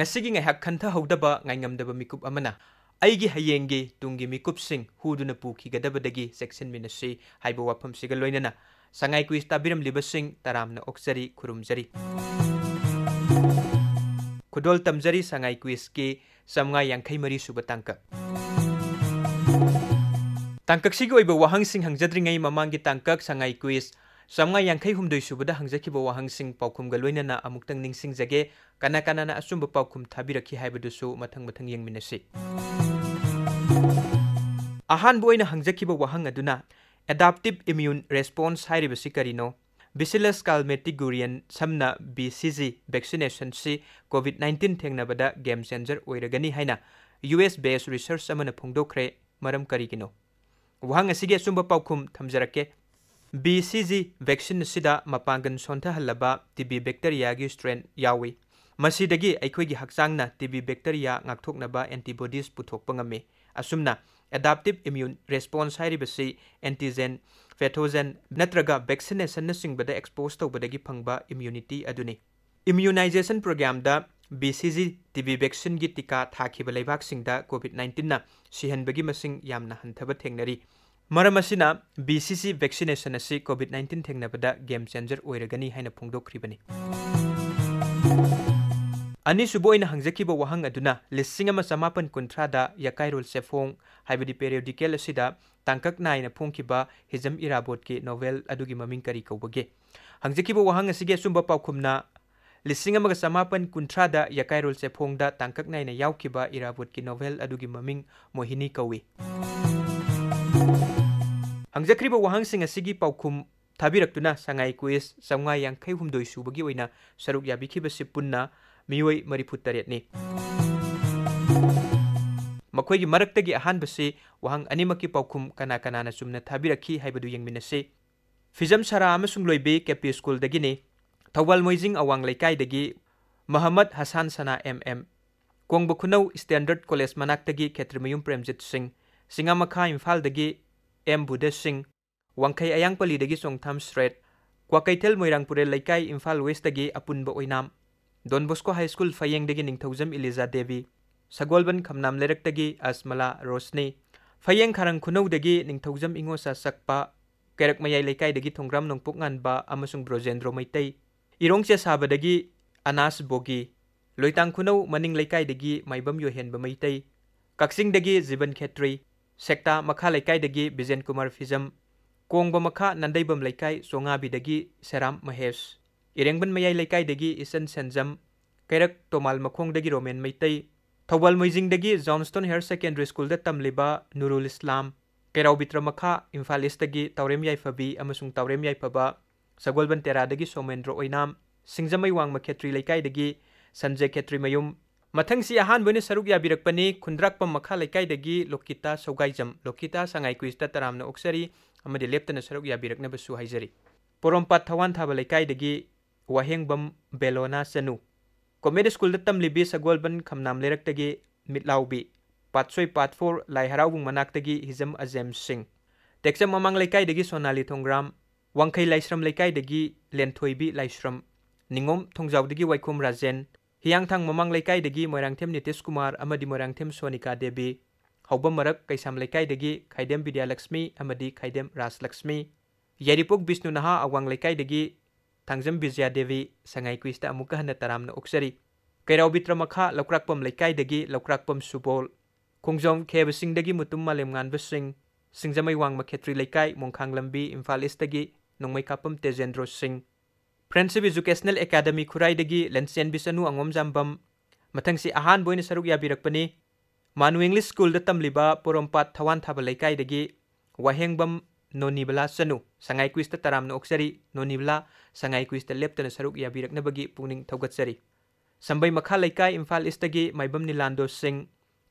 ngasigi ngai hak khantha hodaba ngai ngamdaba mikup amana aigi hayengi tungi mikupsing huduna puki gadabadagi section ministry haibo wapam siga loinana sangai quiz tabiram libasing taramna oksari khurumjari khudol tamjari sangai quiz ki samnga yankhai mari suba tangka tangkak sigi oiba wahang sing hangjadri ngai mamang gi tangkak sangai quiz ꯆꯥꯝꯃꯉꯥ ꯌꯥꯡꯈꯩ ꯍꯨꯝꯗꯣꯏ ꯁꯨꯕꯗ ꯍꯪꯖꯈꯤꯕ ꯋꯥꯍꯪꯁꯤꯡ ꯄꯥꯎꯈꯨꯝꯒ ꯂꯣꯏꯅꯅ ꯑꯃꯨꯛꯇꯪ ꯅꯤꯡꯁꯤꯡꯖꯒꯦ ꯀꯅꯥ ꯀꯅꯥꯅ ꯑꯆꯨꯝꯕ ꯄꯥꯎꯈꯨꯝ ꯊꯥꯕꯤꯔꯛꯈꯤ ꯍꯥꯏꯕꯗꯨꯁꯨ ꯃꯊꯪ ꯃꯊꯪ ꯌꯦꯡꯃꯤꯟꯅꯁꯤ ꯑꯍꯥꯟꯕ ꯑꯣꯏꯅ ꯍꯪꯖꯈꯤꯕ ꯋꯥꯍꯪ ꯑꯗꯨꯅ ꯑꯦꯗꯥꯞꯇꯤꯞ ꯏꯃ꯭ꯌꯨꯟ ꯔꯦꯁꯄꯣꯟꯁ ꯍꯥꯏꯔꯤꯕꯁꯤ ꯀꯔꯤꯅꯣ ꯕꯤꯁꯤꯂꯁ ꯀꯥꯜꯃꯦꯇꯤꯒꯨꯔꯤꯌꯟ ꯁꯝꯅ ꯕꯤ ꯁꯤꯖꯤ ꯚꯦꯛꯁꯤꯅꯦꯁꯟꯁꯤ ꯀꯣꯚꯤꯗ ꯅꯥꯏꯟꯇꯤꯟ ꯊꯦꯡꯅꯕꯗ ꯒꯦꯝ ꯆꯦꯟꯖꯔ ꯑꯣꯏꯔꯒꯅꯤ ꯍꯥꯏꯅ ꯌꯨ ꯑꯦꯁ ꯕꯦꯁ ꯔꯤꯁꯔꯁ ꯑꯃꯅ ꯐꯣꯡꯗꯣꯛꯈ꯭ꯔꯦ ꯃꯔꯝ ꯀꯔꯤꯒꯤꯅꯣ ꯋꯥꯍꯪ ꯑꯁꯤꯒꯤ ꯑꯆꯨꯝꯕ ꯄꯥꯎꯈꯨꯝ ꯊꯝꯖꯔꯛꯀꯦ ꯕꯤ ꯁꯤꯖꯤ ꯚꯦꯛꯁꯤꯟ ꯑꯁꯤꯗ ꯃꯄꯥꯡꯒꯜ ꯁꯣꯟꯊꯍꯜꯂꯕ ꯇꯤꯕꯤ ꯕꯦꯛꯇꯔꯤꯌꯥꯒꯤ ꯁ꯭ꯇ꯭ꯔꯦꯟ ꯌꯥꯎꯏ ꯃꯁꯤꯗꯒꯤ ꯑꯩꯈꯣꯏꯒꯤ ꯍꯛꯆꯥꯡꯅ ꯇꯤꯕꯤ ꯕꯦꯛꯇꯔꯤꯌꯥ ꯉꯥꯛꯊꯣꯛꯅꯕ ꯑꯦꯟꯇꯤꯕꯣꯗꯤꯁ ꯄꯨꯊꯣꯛꯄ ꯉꯝꯃꯤ ꯑꯁꯨꯝꯅ ꯑꯦꯗꯥꯞꯇꯤꯞ ꯏꯃ꯭ꯌꯨꯟ ꯔꯦꯁꯄꯣꯟꯁ ꯍꯥꯏꯔꯤꯕꯁꯤ ꯑꯦꯟꯇꯤꯖꯦꯟ ꯄꯦꯊꯣꯖꯦꯟ ꯅꯠꯇ꯭ꯔꯒ ꯚꯦꯛꯁꯤꯅꯦꯁꯟꯅꯆꯤꯡꯕꯗ ꯑꯦꯛꯁꯄꯣꯖ ꯇꯧꯕꯗꯒꯤ ꯐꯪꯕ ꯏꯃ꯭ꯌꯨꯅꯤꯇꯤ ꯑꯗꯨꯅꯤ ꯏꯃ꯭ꯌꯨꯅꯥꯏꯖꯦꯁꯟ ꯄ꯭ꯔꯣꯒ꯭ꯔꯥꯝꯗ ꯕꯤ ꯁꯤꯖꯤ ꯇꯤꯕꯤ ꯚꯦꯛꯁꯤꯟꯒꯤ ꯇꯤꯀꯥ ꯊꯥꯈꯤꯕ ꯂꯩꯕꯥꯛꯁꯤꯡꯗ ꯀꯣꯚꯤꯗ ꯅꯥꯏꯟꯇꯤꯟꯅ ꯁꯤꯍꯟꯕꯒꯤ ꯃꯁꯤꯡ ꯌꯥꯝꯅ ꯍꯟꯊꯕ ꯊꯦꯡꯅꯔꯤ ꯃꯔꯝ ꯑꯁꯤꯅ ꯕꯤ ꯁꯤ ꯁꯤ ꯚꯦꯛꯁꯤꯅꯦꯁꯟ ꯑꯁꯤ ꯀꯣꯚꯤꯗ ꯅꯥꯏꯟꯇꯤꯟ ꯊꯦꯡꯅꯕꯗ ꯒꯦꯝ ꯆꯦꯟꯖꯔ ꯑꯣꯏꯔꯒꯅꯤ ꯍꯥꯏꯅ ꯐꯣꯡꯗꯣꯛꯈ꯭ꯔꯤꯕꯅꯤ ꯑꯅꯤꯁꯨꯕ ꯑꯣꯏꯅ ꯍꯪꯖꯈꯤꯕ ꯋꯥꯍꯪ ꯑꯗꯨꯅ ꯂꯤꯁꯤꯡ ꯑꯃ ꯆꯃꯥꯄꯟ ꯀꯨꯟꯊ꯭ꯔꯥꯗ ꯌꯥꯀꯥꯏꯔꯣꯜ ꯆꯦꯐꯣꯡ ꯍꯥꯏꯕꯗꯤ ꯄꯦꯔꯤꯌꯣꯗꯤꯀꯦꯜ ꯑꯁꯤꯗ ꯇꯥꯡꯀꯛ ꯅꯥꯏꯅ ꯐꯣꯡꯈꯤꯕ ꯍꯤꯖꯝ ꯏꯔꯥꯕꯣꯠꯀꯤ ꯅꯣꯚꯦꯜ ꯑꯗꯨꯒꯤ ꯃꯃꯤꯡ ꯀꯔꯤ ꯀꯧꯕꯒꯦ ꯍꯪꯖꯈꯤꯕ ꯋꯥꯍꯪ ꯑꯁꯤꯒꯤ ꯑꯆꯨꯝꯕ ꯄꯥꯎꯈꯨꯝꯅ ꯂꯤꯁꯤꯡ ꯑꯃꯒ ꯆꯃꯥꯄꯟ ꯀꯨꯟꯊ꯭ꯔꯥꯗ ꯌꯥꯀꯥꯏꯔꯣꯜ ꯆꯦꯐꯣꯡꯗ ꯇꯥꯡꯀꯛ ꯅꯥꯏꯅ ꯌꯥꯎꯈꯤꯕ ꯏꯔꯥꯕꯣꯠꯀꯤ ꯅꯣꯚꯦꯜ ꯑꯗꯨꯒꯤ ꯃꯃꯤꯡ ꯃꯣꯍꯤꯅꯤ ꯀꯧꯏ ꯍꯪꯖꯈ꯭ꯔꯤꯕ ꯋꯥꯍꯪꯁꯤꯡ ꯑꯁꯤꯒꯤ ꯄꯥꯎꯈꯨꯝ ꯊꯥꯕꯤꯔꯛꯇꯨꯅ ꯁꯉꯥꯏ ꯀ꯭ꯋꯤꯁ ꯆꯥꯝꯃꯉꯥ ꯌꯥꯡꯈꯩ ꯍꯨꯝꯗꯣꯏ ꯁꯨꯕꯒꯤ ꯑꯣꯏꯅ ꯁꯔꯨꯛ ꯌꯥꯕꯤꯈꯤꯕꯁꯤ ꯄꯨꯟꯅ ꯃꯤꯑꯣꯏ ꯃꯔꯤꯐꯨ ꯇꯔꯦꯠꯅꯤ ꯃꯈꯣꯏꯒꯤ ꯃꯔꯛꯇꯒꯤ ꯑꯍꯥꯟꯕꯁꯤ ꯋꯥꯍꯪ ꯑꯅꯤꯃꯛꯀꯤ ꯄꯥꯎꯈꯨꯝ ꯀꯅꯥ ꯀꯅꯥꯅ ꯆꯨꯝꯅ ꯊꯥꯕꯤꯔꯛꯈꯤ ꯍꯥꯏꯕꯗꯨ ꯌꯦꯡꯃꯤꯟꯅꯁꯤ ꯐꯤꯖꯝ ꯁꯔꯥ ꯑꯃꯁꯨꯡ ꯂꯣꯏꯕꯤ ꯀꯦꯄꯤ ꯁ꯭ꯀꯨꯜꯗꯒꯤꯅꯤ ꯊꯧꯕꯥꯜ ꯃꯣꯏꯖꯤꯡ ꯑꯋꯥꯡ ꯂꯩꯀꯥꯏꯗꯒꯤ ꯃꯍꯃꯠ ꯍꯁꯥꯟ ꯁꯅꯥ ꯑꯦꯝ ꯑꯦꯝ ꯀꯣꯡꯕ ꯈꯨꯅꯧ ꯁ꯭ꯇꯦꯟꯗꯔꯗ ꯀꯣꯂꯦꯖ ꯃꯅꯥꯛꯇꯒꯤ ꯈꯦꯇ꯭ꯔꯤꯃꯌꯨꯝ ꯄ꯭ꯔꯦꯝꯖꯤꯠ ꯁꯤꯡ ꯁꯤꯡꯉꯥꯃꯈꯥ ꯏꯝꯐꯥꯜꯗꯒꯤ Em M. Buddha Singh, Wangkhay Ayangpali dagi Songtham Strait, Kwakaithel Moirangpure Laikai Imphal West dagi Apunba Oinam, Don Bosco High School Fayeng dagi Ningthawjam Eliza Devi, Sagolban Khamnam Lerak dagi Asmala Rosni, Fayeng Kharang Khunau dagi ingo sa Sakpa, Kerak Mayai Laikai dagi Thonggram Nongpok ba Amasung Brojendro Maitai, Irongche Saba dagi Anas Bogi, Loitang Khunau Maning Laikai dagi Maibam Yohenba Maitai, Kaksing dagi Ziban Khetri, Sekta मखा लेकाई बिजेन कुमार फिजम कोंग मखा Nandeibam लेकाई सोंगाबी serum Mahesh इरेंगबन मयाई लेकाई इसन सेंजम कैरक तोमाल मखोंग रोमेन मैतई थौबल मैजिंग जॉनस्टन हायर सेकेंडरी स्कूल तमलीब नुरुल इस्लाम कैराव बित्र मखा इम्फाल ईस्ट तौरेम याइफबी अमसुंग तौरेम याइफब सगोलबन तेरा सोमेंद्र ओइनाम सिंजमई वांग मखेत्री लेकाई संजय खेत्री मयुम मथंगसी अहानबोनि सरुक याबिरकपनि खुंद्रकप मखा लैकाइदगी लोकिता सौगाइजम लोकिता सङाइ क्विस्ता तरामनो ओक्सरी अमदि लेप्टन सरुक याबिरकनबो सुहाइजरी परमपात थवान थाबा लैकाइदगी वाहेंगबम बेलोना सनु कॉमेडी स्कूल दत्तम लिबी सगोलबन खमनाम लेरकतगे मिटलाउबी पाटसोय पाटफोर लाइहराउ मनाकतगे हिजम अजेम सिंह टेक्सम ममंग लैकाइदगे सोनाली थोंग्राम वंखै लाइश्रम लैकाइदगे लेनथोइबी लाइश्रम निंगोम थोंजाउदगे वाइखुम राजेन ꯍꯤꯌꯥꯡꯊꯥꯡ ꯃꯃꯥꯡ ꯂꯩꯀꯥꯏꯗꯒꯤ ꯃꯣꯏꯔꯥꯡꯊꯦꯝ ꯅꯤꯇꯤꯁ ꯀꯨꯃꯥꯔ ꯑꯃꯗꯤ ꯃꯣꯏꯔꯥꯡꯊꯦꯝ ꯁꯣꯅꯤꯀꯥ ꯗꯦꯕꯤ ꯍꯧꯕꯝ ꯃꯔꯛ ꯀꯩꯁꯥꯝ ꯂꯩꯀꯥꯏꯗꯒꯤ ꯈꯥꯏꯗꯦꯝ ꯕꯤꯗ꯭ꯌꯥꯂꯛꯁꯃꯤ ꯑꯃꯗꯤ ꯈꯥꯏꯗꯦꯝ ꯔꯥꯖꯂꯛꯁꯃꯤ ꯌꯥꯏꯔꯤꯄꯣꯛ ꯕꯤꯁꯅꯨ ꯅꯍꯥ ꯑꯋꯥꯡ ꯂꯩꯀꯥꯏꯗꯒꯤ ꯊꯥꯡꯖꯝ ꯕꯤꯖꯌꯥ ꯗꯦꯕꯤ ꯁꯉꯥꯏ ꯀꯨꯏꯁꯇ ꯑꯃꯨꯛꯀ ꯍꯟꯅ ꯇꯔꯥꯝꯅ ꯑꯣꯛꯆꯔꯤ ꯀꯩꯔꯥꯎꯕꯤꯇ꯭ꯔ ꯃꯈꯥ ꯂꯧꯀ꯭ꯔꯥꯛꯄꯝ ꯂꯩꯀꯥꯏꯗꯒꯤ ꯂꯧꯀ꯭ꯔꯥꯛꯄꯝ ꯁꯨꯕꯣꯜ ꯈꯣꯡꯖꯣꯝ ꯈꯦꯕꯁꯤꯡꯗꯒꯤ ꯃꯨꯇꯨꯝ ꯃꯥꯂꯦꯝ ꯉꯥꯟꯕ ꯁꯤꯡ ꯁꯤꯡꯖꯃꯩ ꯋꯥꯡꯃ ꯈꯦꯇ꯭ꯔꯤ ꯂꯩꯀꯥꯏ ꯃꯣꯡꯈꯥꯡ ꯂꯝꯕꯤ ꯏꯝꯐꯥꯜ ꯏꯁꯇꯒꯤ ꯅꯣꯡꯃꯩ ꯀꯥꯞꯄꯝ ꯇꯦꯖꯦꯟꯗ꯭ꯔꯣ ꯁꯤꯡ फ्रेंडशिप एजुकेशनल एकेडमी खुराइदगी लेंसेन बिसनु अंगोम जाम्बम मथंगसी अहान बोइन सरुक याबिरकपनि मानु इंग्लिश स्कूल द तमलिबा पोरोमपात थवान थाबा लेकाइदगी वहेंगबम नोनिबला सनु संगाई क्विज द ओक्सरी नोनिबला संगाई क्विज लेप्तन सरुक याबिरकनबगी पुंगनिंग थौगतसरी संबई मखा लेकाइ इम्फाल इस्टगी माइबम निलांदो सिंह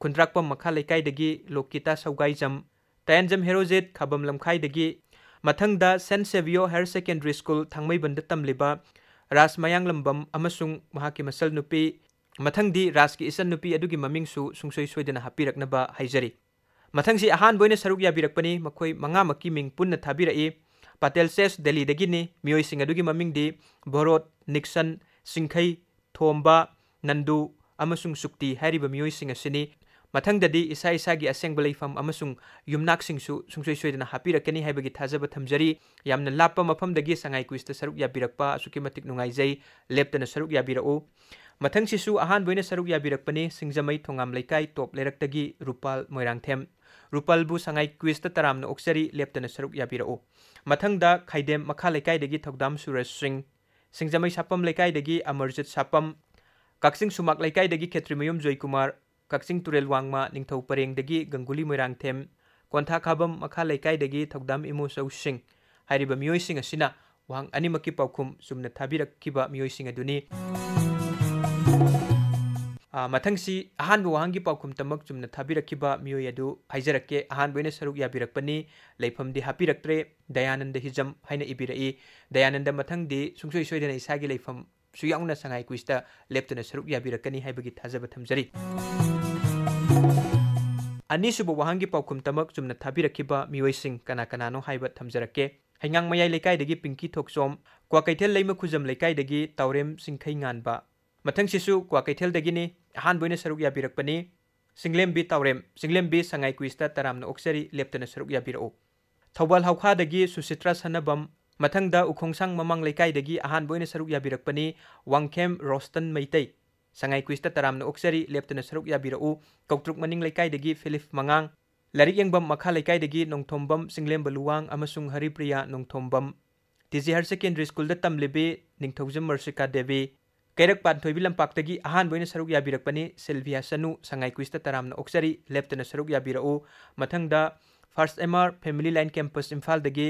खुंद्राकपम मखा लेकाइदगी लोकिता सौगाइजम तयनजम हेरोजित खाबम लमखाइदगी ꯃꯊꯪꯗ ꯁꯦꯟ ꯁꯦꯕꯤꯌꯣ ꯍꯥꯌꯔ ꯁꯦꯀꯦꯟꯗꯔꯤ ꯁ꯭ꯀꯨꯜ ꯊꯥꯡꯃꯩꯕꯟꯗ ꯇꯝꯂꯤꯕ ꯔꯥꯖ ꯃꯌꯥꯡꯂꯝꯕꯝ ꯑꯃꯁꯨꯡ ꯃꯍꯥꯛꯀꯤ ꯃꯆꯜ ꯅꯨꯄꯤ ꯃꯊꯪꯗꯤ ꯔꯥꯖꯀꯤ ꯏꯆꯟ ꯅꯨꯄꯤ ꯑꯗꯨꯒꯤ ꯃꯃꯤꯡꯁꯨ ꯁꯨꯡꯁꯣꯏ ꯁꯣꯏꯗꯅ ꯍꯥꯞꯄꯤꯔꯛꯅꯕ ꯍꯥꯏꯖꯔꯤ ꯃꯊꯪꯁꯤ ꯑꯍꯥꯟꯕ ꯑꯣꯏꯅ ꯁꯔꯨꯛ ꯌꯥꯕꯤꯔꯛꯄꯅꯤ ꯃꯈꯣꯏ ꯃꯉꯥꯃꯛꯀꯤ ꯃꯤꯡ ꯄꯨꯟꯅ ꯊꯥꯕꯤꯔꯛꯏ ꯄꯇꯦꯜ ꯆꯦꯁ ꯗꯦꯜꯂꯤꯗꯒꯤꯅꯤ ꯃꯤꯑꯣꯏꯁꯤꯡ ꯑꯗꯨꯒꯤ ꯃꯃꯤꯡꯗꯤ ꯚꯣꯔꯣꯠ ꯅꯤꯛꯁꯟ ꯁꯤꯡꯈꯩ ꯊꯣꯝꯕ ꯅꯟꯗꯨ ꯑꯃꯁꯨꯡ ꯁꯨꯛꯇꯤ ꯍꯥꯏꯔꯤꯕ ꯃꯤꯑꯣꯏꯁꯤꯡ ꯑꯁꯤꯅꯤ ꯃꯊꯪꯗꯗꯤ ꯏꯁꯥ ꯏꯁꯥꯒꯤ ꯑꯁꯦꯡꯕ ꯂꯩꯐꯝ ꯑꯃꯁꯨꯡ ꯌꯨꯝꯅꯥꯛꯁꯤꯡꯁꯨ ꯁꯨꯡꯁꯣꯏ ꯁꯣꯏꯗꯅ ꯍꯥꯞꯄꯤꯔꯛꯀꯅꯤ ꯍꯥꯏꯕꯒꯤ ꯊꯥꯖꯕ ꯊꯝꯖꯔꯤ ꯌꯥꯝꯅ ꯂꯥꯞꯄ ꯃꯐꯝꯗꯒꯤ ꯁꯉꯥꯏ ꯀ꯭ꯋꯤꯁꯇ ꯁꯔꯨꯛ ꯌꯥꯕꯤꯔꯛꯄ ꯑꯁꯨꯛꯀꯤ ꯃꯇꯤꯛ ꯅꯨꯡꯉꯥꯏꯖꯩ ꯂꯦꯞꯇꯅ ꯁꯔꯨꯛ ꯌꯥꯕꯤꯔꯛꯎ ꯃꯊꯪꯁꯤꯁꯨ ꯑꯍꯥꯟꯕ ꯑꯣꯏꯅ ꯁꯔꯨꯛ ꯌꯥꯕꯤꯔꯛꯄꯅꯤ ꯁꯤꯡꯖꯃꯩ ꯊꯣꯉꯥꯝ ꯂꯩꯀꯥꯏ ꯇꯣꯞ ꯂꯩꯔꯛꯇꯒꯤ ꯔꯨꯄꯥꯜ ꯃꯣꯏꯔꯥꯡꯊꯦꯝ ꯔꯨꯄꯜꯕꯨ ꯁꯉꯥꯏ ꯀ꯭ꯋꯤꯁꯇ ꯇꯔꯥꯝꯅ ꯑꯣꯛꯆꯔꯤ ꯂꯦꯞꯇꯅ ꯁꯔꯨꯛ ꯌꯥꯕꯤꯔꯛꯎ ꯃꯊꯪꯗ ꯈꯥꯏꯗꯦꯝ ꯃꯈꯥ ꯂꯩꯀꯥꯏꯗꯒꯤ ꯊꯧꯗꯥꯝ ꯁꯨꯔꯖ ꯁꯤꯡ ꯁꯤꯡꯖꯃꯩ ꯁꯥꯄꯝ ꯂꯩꯀꯥꯏꯗꯒꯤ ꯑꯃꯔꯖꯤꯠ ꯁꯥꯄꯝ ꯀꯛꯆꯤꯡ ꯁꯨꯃꯥꯛ ꯂꯩꯀꯥꯏꯗꯒꯤ ꯈꯦꯇ꯭ꯔꯤꯃꯌꯨꯝ ꯖꯣꯏꯀꯨꯃꯥꯔ ꯀꯛꯆꯤꯡ ꯇꯨꯔꯦꯜ ꯋꯥꯡꯃ ꯅꯤꯡꯊꯧ ꯄꯔꯦꯡꯗꯒꯤ ꯒꯪꯒꯨꯂꯤ ꯃꯣꯏꯔꯥꯡꯊꯦꯝ ꯀꯣꯟꯊꯥ ꯈꯥꯕꯝ ꯃꯈꯥ ꯂꯩꯀꯥꯏꯗꯒꯤ ꯊꯧꯗꯥꯝ ꯏꯃꯣꯆꯧ ꯁꯤꯡ ꯍꯥꯏꯔꯤꯕ ꯃꯤꯑꯣꯏꯁꯤꯡ ꯑꯁꯤꯅ ꯋꯥꯍꯪ ꯑꯅꯤꯃꯛꯀꯤ ꯄꯥꯎꯈꯨꯝ ꯆꯨꯝꯅ ꯊꯥꯕꯤꯔꯛꯈꯤꯕ ꯃꯤꯑꯣꯏꯁꯤꯡ ꯑꯗꯨꯅꯤ ꯃꯊꯪꯁꯤ ꯑꯍꯥꯟꯕ ꯋꯥꯍꯪꯒꯤ ꯄꯥꯎꯈꯨꯝ ꯇꯃꯛ ꯆꯨꯝꯅ ꯊꯥꯕꯤꯔꯛꯈꯤꯕ ꯃꯤꯑꯣꯏ ꯑꯗꯨ ꯍꯥꯏꯖꯔꯛꯀꯦ ꯑꯍꯥꯟꯕ ꯑꯣꯏꯅ ꯁꯔꯨꯛ ꯌꯥꯕꯤꯔꯛꯄꯅꯤ ꯂꯩꯐꯝꯗꯤ ꯍꯥꯞꯄꯤꯔꯛꯇ꯭ꯔꯦ ꯗꯌꯥꯅꯟꯗ ꯍꯤꯖꯝ ꯍꯥꯏꯅ ꯏꯕꯤꯔꯛꯏ ꯗꯌꯥꯅꯟꯗ ꯃꯊꯪꯗꯤ ꯁꯨꯡꯁꯣꯏ ꯁꯣꯏꯗꯅ ꯏꯁꯥꯒꯤ ꯂꯩꯐꯝ ꯁꯨ ꯌꯥꯎꯅ ꯁꯉꯥꯏ ꯀꯨꯏꯁꯇ ꯂꯦꯞꯇꯅ ꯁꯔꯨꯛ ꯌꯥꯕꯤꯔꯛꯀꯅꯤ ꯍꯥꯏꯕꯒꯤ ꯊꯥꯖꯕ ꯊꯝꯖꯔꯤ ꯑꯅꯤꯁꯨꯕ ꯋꯥꯍꯪꯒꯤ ꯄꯥꯎꯈꯨꯝꯇꯃꯛ ꯆꯨꯝꯅ ꯊꯥꯕꯤꯔꯛꯈꯤꯕ ꯃꯤꯑꯣꯏꯁꯤꯡ ꯀꯅꯥ ꯀꯅꯥꯅꯣ ꯍꯥꯏꯕ ꯊꯝꯖꯔꯛꯀꯦ ꯍꯩꯉꯥꯡ ꯃꯌꯥꯏ ꯂꯩꯀꯥꯏꯗꯒꯤ ꯄꯤꯡꯀꯤ ꯊꯣꯛꯆꯣꯝ ꯀ꯭ꯋꯥꯀꯩꯊꯦꯜ ꯂꯩꯃ ꯈꯨꯖꯝ ꯂꯩꯀꯥꯏꯗꯒꯤ ꯇꯥꯎꯔꯦꯝ ꯁꯤꯡꯈꯩ ꯉꯥꯟꯕ ꯃꯊꯪꯁꯤꯁꯨ ꯀ꯭ꯋꯥꯀꯩꯊꯦꯜꯗꯒꯤꯅꯤ ꯑꯍꯥꯟꯕ ꯑꯣꯏꯅ ꯁꯔꯨꯛ ꯌꯥꯕꯤꯔꯛꯄꯅꯤ ꯁꯤꯡꯂꯦꯝꯕꯤ ꯇꯥꯎꯔꯦꯝ ꯁꯤꯡꯂꯦꯝꯕꯤ ꯁꯉꯥꯏ ꯀꯨꯏꯁꯇ ꯇꯔꯥꯝꯅ ꯑꯣꯛꯆꯔꯤ ꯂꯦꯞꯇꯅ ꯁꯔꯨꯛ ꯌꯥꯕꯤꯔꯛꯎ ꯊꯧꯕꯥꯜ ꯍꯧꯈꯥꯗꯒꯤ ꯁꯨꯆꯤꯇ꯭ꯔꯥ ꯁꯅꯕꯝ ꯃꯊꯪꯗ ꯎꯈꯣꯡꯁꯥꯡ ꯃꯃꯥꯡ ꯂꯩꯀꯥꯏꯗꯒꯤ ꯑꯍꯥꯟꯕ ꯑꯣꯏꯅ ꯁꯔꯨꯛ ꯌꯥꯕꯤꯔꯛꯄꯅꯤ ꯋꯥꯡꯈꯦꯝ ꯔꯣꯁꯇꯟ ꯃꯩꯇꯩ ꯁꯉꯥꯏ ꯀ꯭ꯋꯤꯁꯇ ꯇꯔꯥꯝꯅ ꯑꯣꯛꯆꯔꯤ ꯂꯦꯞꯇꯅ ꯁꯔꯨꯛ ꯌꯥꯕꯤꯔꯛꯎ ꯀꯧꯇ꯭ꯔꯨꯛ ꯃꯅꯤꯡ ꯂꯩꯀꯥꯏꯗꯒꯤ ꯐꯤꯂꯤꯞ ꯃꯉꯥꯡ ꯂꯥꯏꯔꯤꯛ ꯌꯦꯡꯕꯝ ꯃꯈꯥ ꯂꯩꯀꯥꯏꯗꯒꯤ Nongthombam Chinglemba luang amasung haripriya nongthombam T G higher secondary ꯁ꯭ꯀꯨꯜꯗ ꯇꯝꯂꯤꯕꯤ ꯅꯤꯡꯊꯧꯖꯝ ꯃꯔꯁꯤꯀꯥ ꯗꯦꯕꯤ ꯀꯩꯔꯛ ꯄꯥꯟꯊꯣꯏꯕꯤ ꯂꯝꯄꯥꯛꯇꯒꯤ ꯑꯍꯥꯟꯕ ꯑꯣꯏꯅ ꯁꯔꯨꯛ ꯌꯥꯕꯤꯔꯛꯄꯅꯤ ꯁꯤꯜꯚꯤꯌꯥ ꯁꯅꯨ ꯁꯉꯥꯏ ꯀ꯭ꯋꯤꯁꯇ ꯇꯔꯥꯝꯅ ꯑꯣꯛꯆꯔꯤ ꯂꯦꯞꯇꯅ ꯁꯔꯨꯛ ꯌꯥꯕꯤꯔꯛꯎ ꯃꯊꯪꯗ ꯐꯥꯔꯁ M R family line campus ꯏꯝꯐꯥꯜꯗꯒꯤ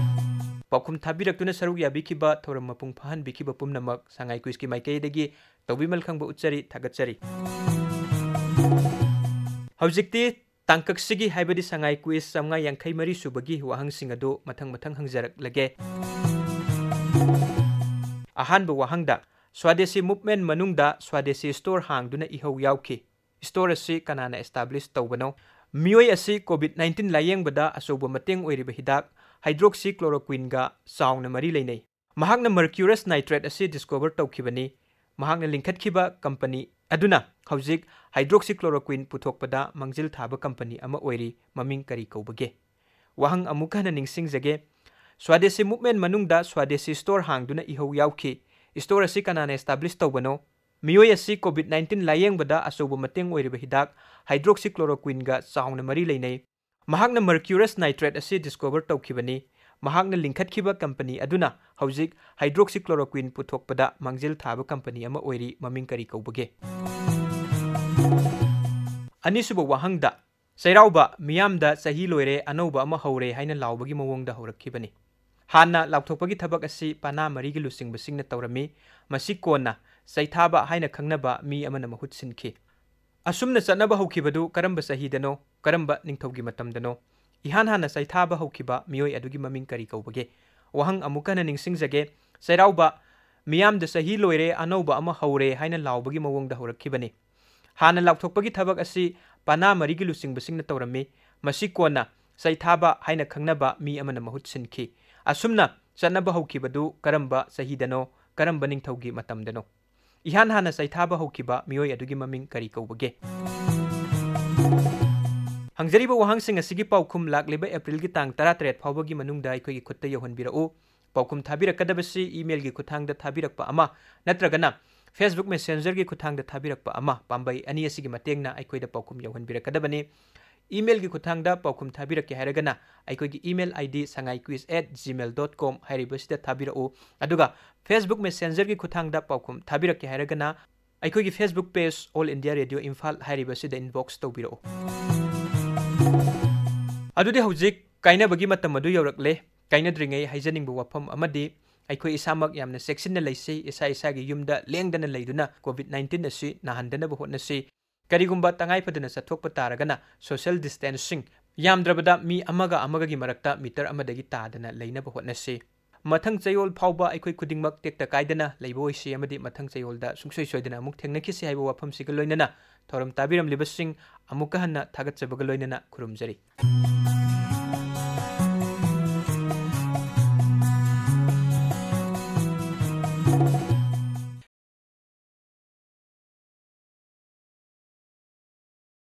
पाखुम थाबीरक्तुना सरुक याबिखिबा थौरम मपुंग फाहन फहन बिखिबा पुमनमक सांगाई क्विजकी माइकैदगी तौबिमल खंगब उच्चरी थागचरी हौजिकति तांकक्सिगी हाइबदि सांगाई क्विज समगा यांखै मरी सुबगी वाहंग सिंग मथंग मथंग हंगजरक लगे अहानब वाहंगदा स्वादेशी मूवमेंट मनुंगदा स्वादेशी स्टोर हांगदुना इहौ यावखि स्टोर असी कनाना एस्टाब्लिश तौबनो मियोय असी कोविड 19 लायेंगबदा असौबा मतेंग ओइरिबा हिदाक हाइड्रोक्सीक्लोरोक्विनꯒ ꯆꯥꯎꯅ ꯃꯔꯤ ꯂꯩꯅꯩ ꯃꯍꯥꯛꯅ ꯃꯔꯀ꯭ꯌꯨꯔꯁ ꯅꯥꯏꯇ꯭ꯔꯦꯠ ꯑꯁꯤ ꯗꯤꯁꯀꯣꯚꯔ ꯇꯧꯈꯤꯕꯅꯤ ꯃꯍꯥꯛꯅ ꯂꯤꯡꯈꯠꯈꯤꯕ ꯀꯝꯄꯅꯤ ꯑꯗꯨꯅ ꯍꯧꯖꯤꯛ हाइड्रोक्सीक्लोरोक्विन मंजिल थाब कंपनी ओरी ममिंग करी कौबगे वहंग अमुक स्वादेशी मूवमेंट मनुंग स्वादेशी स्टोर हांगदुना इहौ याउखी स्टोर असी कनाने एस्टाब्लिश तौबनो मियोय असी कोविड 19 लायेंबदा अचौब हिदाक हाइड्रोक्सीक्लोरोक्विन गा चाउन मरी लेने ꯃꯍꯥꯛꯅ ꯃꯔꯀ꯭ꯌꯨꯔꯁ ꯅꯥꯏꯇ꯭ꯔꯦꯠ ꯑꯁꯤ ꯗꯤꯁꯀꯣꯚꯔ ꯇꯧꯈꯤꯕꯅꯤ ꯃꯍꯥꯛꯅ ꯂꯤꯡꯈꯠꯈꯤꯕ ꯀꯝꯄꯅꯤ ꯑꯗꯨꯅ ꯍꯧꯖꯤꯛ ꯍꯥꯏꯗ꯭ꯔꯣꯛꯁꯤꯀ꯭ꯂꯣꯔꯣꯀ꯭ꯋꯤꯟ ꯄꯨꯊꯣꯛꯄꯗ ꯃꯥꯡꯖꯤꯜ ꯊꯥꯕ ꯀꯝꯄꯅꯤ ꯑꯃ ꯑꯣꯏꯔꯤ ꯃꯃꯤꯡ ꯀꯔꯤ ꯀꯧꯕꯒꯦ ꯑꯅꯤꯁꯨꯕ ꯋꯥꯍꯪꯗ ꯆꯩꯔꯥꯎꯕ ꯃꯤꯌꯥꯝꯗ ꯆꯍꯤ ꯂꯣꯏꯔꯦ ꯑꯅꯧꯕ ꯑꯃ ꯍꯧꯔꯦ ꯍꯥꯏꯅ ꯂꯥꯎꯕꯒꯤ ꯃꯑꯣꯡꯗ ꯍꯧꯔꯛꯈꯤꯕꯅꯤ ꯍꯥꯟꯅ ꯂꯥꯎꯊꯣꯛꯄꯒꯤ ꯊꯕꯛ ꯑꯁꯤ ꯄꯅꯥ ꯃꯔꯤꯒꯤ ꯂꯨꯆꯤꯡꯕꯁꯤꯡꯅ ꯇꯧꯔꯝꯃꯤ ꯃꯁꯤ ꯀꯣꯟꯅ ꯆꯩꯊꯥꯕ ꯍꯥꯏꯅ ꯈꯪꯅꯕ ꯃꯤ ꯑꯃꯅ ꯃꯍꯨꯠ ꯁꯤꯟꯈꯤ ꯑꯁꯨꯝꯅ ꯆꯠꯅꯕ ꯍꯧꯈꯤꯕꯗꯨ ꯀꯔꯝꯕ ꯆꯍꯤꯗꯅꯣ ꯀꯔꯝꯕ ꯅꯤꯡꯊꯧꯒꯤ ꯃꯇꯝꯗꯅꯣ ꯏꯍꯥꯟ ꯍꯥꯟꯅ ꯆꯩꯊꯥꯕ ꯍꯧꯈꯤꯕ ꯃꯤꯑꯣꯏ ꯑꯗꯨꯒꯤ ꯃꯃꯤꯡ ꯀꯔꯤ ꯀꯧꯕꯒꯦ ꯋꯥꯍꯪ ꯑꯃꯨꯛ ꯍꯟꯅ ꯅꯤꯡꯁꯤꯡꯖꯒꯦ ꯆꯩꯔꯥꯎꯕ ꯃꯤꯌꯥꯝꯗ ꯆꯍꯤ ꯂꯣꯏꯔꯦ ꯑꯅꯧꯕ ꯑꯃ ꯍꯧꯔꯦ ꯍꯥꯏꯅ ꯂꯥꯎꯕꯒꯤ ꯃꯑꯣꯡꯗ ꯍꯧꯔꯛꯈꯤꯕꯅꯤ ꯍꯥꯟꯅ ꯂꯥꯎꯊꯣꯛꯄꯒꯤ ꯊꯕꯛ ꯑꯁꯤ ꯄꯅꯥ ꯃꯔꯤꯒꯤ ꯂꯨꯆꯤꯡꯕꯁꯤꯡꯅ ꯇꯧꯔꯝꯃꯤ ꯃꯁꯤ ꯀꯣꯟꯅ ꯆꯩꯊꯥꯕ ꯍꯥꯏꯅ ꯈꯪꯅꯕ ꯃꯤ ꯑꯃꯅ ꯃꯍꯨꯠ ꯁꯤꯟꯈꯤ ꯑꯁꯨꯝꯅ ꯆꯠꯅꯕ ꯍꯧꯈꯤꯕꯗꯨ ꯀꯔꯝꯕ ꯆꯍꯤꯗꯅꯣ ꯀꯔꯝꯕ ꯅꯤꯡꯊꯧꯒꯤ ꯃꯇꯝꯗꯅꯣ ꯏꯍꯥꯟ ꯍꯥꯟꯅ ꯆꯩꯊꯥꯕ ꯍꯧꯈꯤꯕ ꯃꯤꯑꯣꯏ ꯑꯗꯨꯒꯤ ꯃꯃꯤꯡ ꯀꯔꯤ ꯀꯧꯕꯒꯦ हंगजरीब वहांग पाखुम लाब एप्रिल की तंग तरह तरह फाउगी खुद यौनबू पाखुम थाबी इमेल की खुदा नत्रगना फेसबुक मेसेंजर की था पाबई अनीको पाखुम यौनबीरकने इमेल की खुदा पाखुम थारगना email I D Sangai quiz at G mail dot com है फेसबुक मेसेंजर की खुदा पाखुम थारगना Facebook page All India Radio Imphal inbox तौर ꯑꯗꯨꯗꯤ ꯍꯧꯖꯤꯛ ꯀꯥꯏꯅꯕꯒꯤ ꯃꯇꯝ ꯑꯗꯨ ꯌꯧꯔꯛꯂꯦ ꯀꯥꯏꯅꯗ꯭ꯔꯤꯉꯩ ꯍꯥꯏꯖꯅꯤꯡꯕ ꯋꯥꯐꯝ ꯑꯃꯗꯤ ꯑꯩꯈꯣꯏ ꯏꯁꯥꯃꯛ ꯌꯥꯝꯅ ꯆꯦꯛꯁꯤꯟꯅ ꯂꯩꯁꯤ ꯏꯁꯥ ꯏꯁꯥꯒꯤ ꯌꯨꯝꯗ ꯂꯦꯡꯗꯅ ꯂꯩꯗꯨꯅ ꯀꯣꯚꯤꯗ ꯅꯥꯏꯟꯇꯤꯟ ꯑꯁꯤ ꯅꯥꯍꯟꯗꯅꯕ ꯍꯣꯠꯅꯁꯤ ꯀꯔꯤꯒꯨꯝꯕ ꯇꯉꯥꯏꯐꯗꯅ ꯆꯠꯊꯣꯛꯄ ꯇꯥꯔꯒꯅ ꯁꯣꯁꯤꯌꯦꯜ ꯗꯤꯁꯇꯦꯟꯁꯤꯡ ꯌꯥꯝꯗ꯭ꯔꯕꯗ ꯃꯤ ꯑꯃꯒ ꯑꯃꯒꯒꯤ ꯃꯔꯛꯇ ꯃꯤꯇꯔ ꯑꯃꯗꯒꯤ ꯇꯥꯗꯅ ꯂꯩꯅꯕ ꯍꯣꯠꯅꯁꯤ ꯃꯊꯪ ꯆꯌꯣꯜ ꯐꯥꯎꯕ ꯑꯩꯈꯣꯏ ꯈꯨꯗꯤꯡꯃꯛ ꯇꯦꯛꯇ ꯀꯥꯏꯗꯅ ꯂꯩꯕ ꯑꯣꯏꯁꯤ ꯑꯃꯗꯤ ꯃꯊꯪ ꯆꯌꯣꯜꯗ ꯁꯨꯡꯁꯣꯏ ꯁꯣꯏꯗꯅ ꯑꯃꯨꯛ ꯊꯦꯡꯅꯈꯤꯁꯤ ꯍꯥꯏꯕ ꯋꯥꯐꯝꯁꯤꯒ ꯂꯣꯏꯅꯅ ꯊꯧꯔꯝ ꯇꯥꯕꯤꯔꯝꯂꯤꯕꯁꯤꯡ ꯑꯃꯨꯛꯀ ꯍꯟꯅ ꯊꯥꯒꯠꯆꯕꯒ ꯂꯣꯏꯅꯅ ꯈꯨꯔꯨꯝꯖꯔꯤ